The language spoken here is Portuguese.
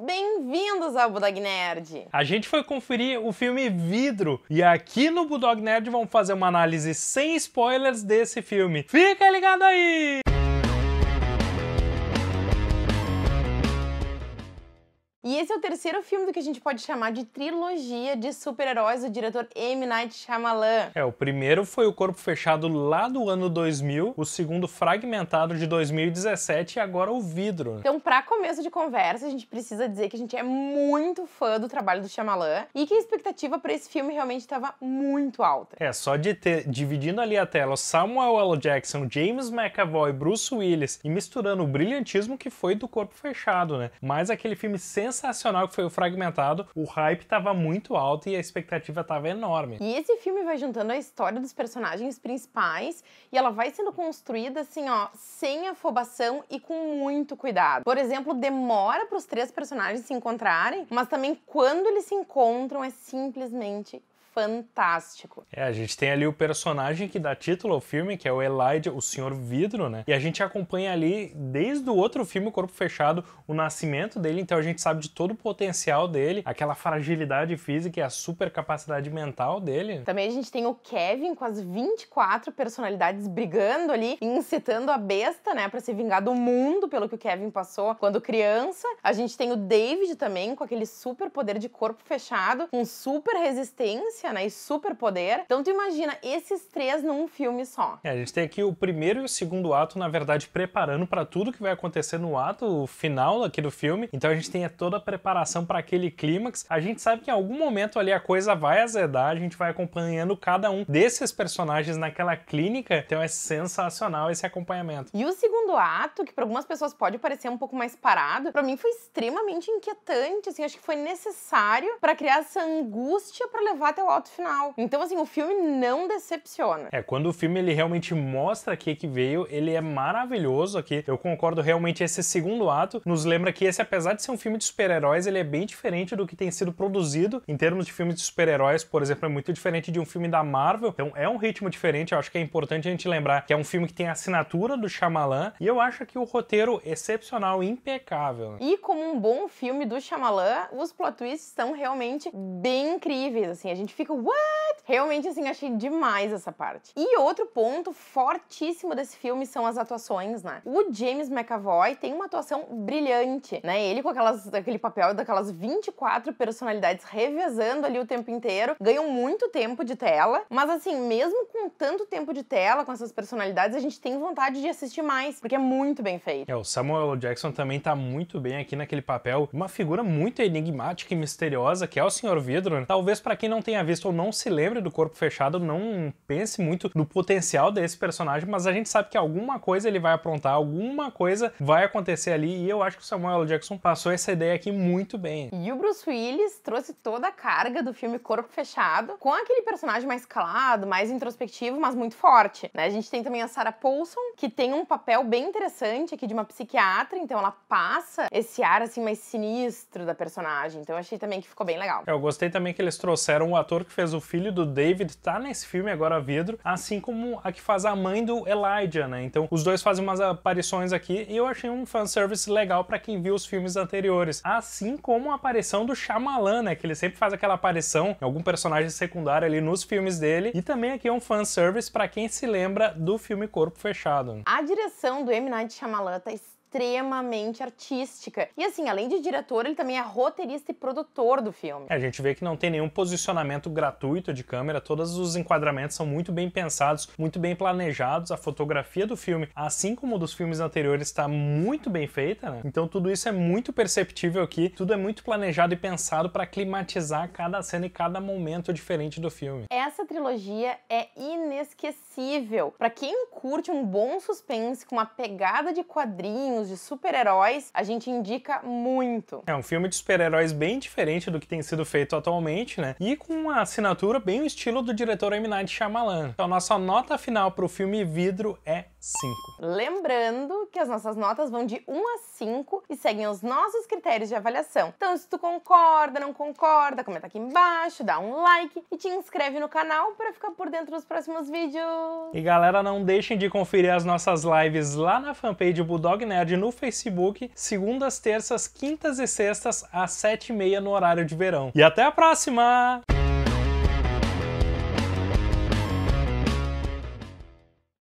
Bem-vindos ao Budog Nerd! A gente foi conferir o filme Vidro e aqui no Budog Nerd vamos fazer uma análise sem spoilers desse filme. Fica ligado aí! E esse é o terceiro filme do que a gente pode chamar de trilogia de super-heróis do diretor M. Night Shyamalan. É, o primeiro foi o Corpo Fechado lá do ano 2000, o segundo Fragmentado de 2017 e agora o Vidro. Então, para começo de conversa, a gente precisa dizer que a gente é muito fã do trabalho do Shyamalan e que a expectativa para esse filme realmente estava muito alta. É, só de ter dividindo ali a tela Samuel L. Jackson, James McAvoy, Bruce Willis e misturando o brilhantismo que foi do Corpo Fechado, né? Mas aquele filme sensacional sensacional que foi o Fragmentado, o hype tava muito alto e a expectativa tava enorme. E esse filme vai juntando a história dos personagens principais e ela vai sendo construída assim, ó, sem afobação e com muito cuidado. Por exemplo, demora para os três personagens se encontrarem, mas também quando eles se encontram é simplesmente fantástico. É, a gente tem ali o personagem que dá título ao filme, que é o Elijah, o Senhor Vidro, né? E a gente acompanha ali, desde o outro filme, o Corpo Fechado, o nascimento dele, então a gente sabe de todo o potencial dele, aquela fragilidade física e a super capacidade mental dele. Também a gente tem o Kevin com as 24 personalidades brigando ali, incitando a besta, né, para se vingar do mundo pelo que o Kevin passou quando criança. A gente tem o David também com aquele super poder de corpo fechado, com super resistência potência, né? E poder Então tu imagina esses três num filme só. É, a gente tem aqui o primeiro e o segundo ato, na verdade, preparando para tudo que vai acontecer no ato final aqui do filme. Então a gente tem toda a preparação para aquele clímax. A gente sabe que em algum momento ali a coisa vai azedar, a gente vai acompanhando cada um desses personagens naquela clínica. Então é sensacional esse acompanhamento. E o segundo ato, que para algumas pessoas pode parecer um pouco mais parado, para mim foi extremamente inquietante, assim, acho que foi necessário para criar essa angústia para levar até o voto final. Então, assim, o filme não decepciona. É, quando o filme ele realmente mostra o que veio, ele é maravilhoso aqui. Eu concordo realmente esse segundo ato nos lembra que esse, apesar de ser um filme de super-heróis, ele é bem diferente do que tem sido produzido em termos de filmes de super-heróis, por exemplo, é muito diferente de um filme da Marvel. Então, é um ritmo diferente. Eu acho que é importante a gente lembrar que é um filme que tem a assinatura do Shyamalan e eu acho que o roteiro excepcional, impecável. E como um bom filme do Shyamalan, os plot twists são realmente bem incríveis, assim, a gente go what? Realmente, assim, achei demais essa parte. E outro ponto fortíssimo desse filme são as atuações, né? O James McAvoy tem uma atuação brilhante, né? Ele com aquelas, aquele papel daquelas 24 personalidades revezando ali o tempo inteiro, ganham muito tempo de tela, mas assim, mesmo com tanto tempo de tela, com essas personalidades, a gente tem vontade de assistir mais, porque é muito bem feito. É, o Samuel Jackson também tá muito bem aqui naquele papel, uma figura muito enigmática e misteriosa, que é o Sr. Vidro. Né? Talvez para quem não tenha visto ou não se lembre do Corpo Fechado não pense muito no potencial desse personagem, mas a gente sabe que alguma coisa ele vai aprontar, alguma coisa vai acontecer ali, e eu acho que o Samuel L. Jackson passou essa ideia aqui muito bem. E o Bruce Willis trouxe toda a carga do filme Corpo Fechado, com aquele personagem mais calado, mais introspectivo, mas muito forte. Né? A gente tem também a Sarah Paulson, que tem um papel bem interessante aqui de uma psiquiatra, então ela passa esse ar assim mais sinistro da personagem. Então eu achei também que ficou bem legal. É, eu gostei também que eles trouxeram o ator que fez o filho do David tá nesse filme agora, Vidro, assim como a que faz a mãe do Elijah, né? Então os dois fazem umas aparições aqui e eu achei um fanservice legal para quem viu os filmes anteriores. Assim como a aparição do Shyamalan, né? Que ele sempre faz aquela aparição em algum personagem secundário ali nos filmes dele. E também aqui é um fanservice para quem se lembra do filme Corpo Fechado. A direção do M. Night Shyamalan tá extremamente artística. E assim, além de diretor, ele também é roteirista e produtor do filme. É, a gente vê que não tem nenhum posicionamento gratuito de câmera, todos os enquadramentos são muito bem pensados, muito bem planejados, a fotografia do filme, assim como dos filmes anteriores, está muito bem feita, né? Então tudo isso é muito perceptível aqui, tudo é muito planejado e pensado para climatizar cada cena e cada momento diferente do filme. Essa trilogia é inesquecível. Para quem curte um bom suspense com uma pegada de quadrinho quadrinhos de super-heróis, a gente indica muito. É um filme de super-heróis bem diferente do que tem sido feito atualmente, né? E com uma assinatura bem o estilo do diretor M. Night Shyamalan. Então, nossa nota final para o filme Vidro é 5. Lembrando que as nossas notas vão de 1 a 5 e seguem os nossos critérios de avaliação. Então, se tu concorda, não concorda, comenta aqui embaixo, dá um like e te inscreve no canal para ficar por dentro dos próximos vídeos. E galera, não deixem de conferir as nossas lives lá na fanpage Bulldog Nerd no Facebook, segundas, terças, quintas e sextas às 7h30 no horário de verão. E até a próxima!